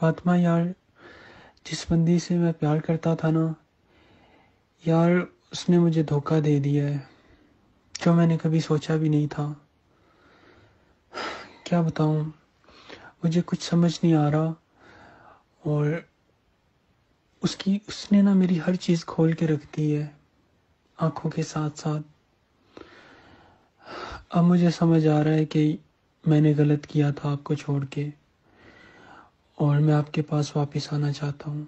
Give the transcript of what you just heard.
फातिमा यार जिस बंदी से मैं प्यार करता था ना यार उसने मुझे धोखा दे दिया है जो मैंने कभी सोचा भी नहीं था क्या बताऊँ मुझे कुछ समझ नहीं आ रहा और उसकी उसने ना मेरी हर चीज़ खोल के रख दी है आँखों के साथ साथ अब मुझे समझ आ रहा है कि मैंने गलत किया था आपको छोड़ के और मैं आपके पास वापस आना चाहता हूँ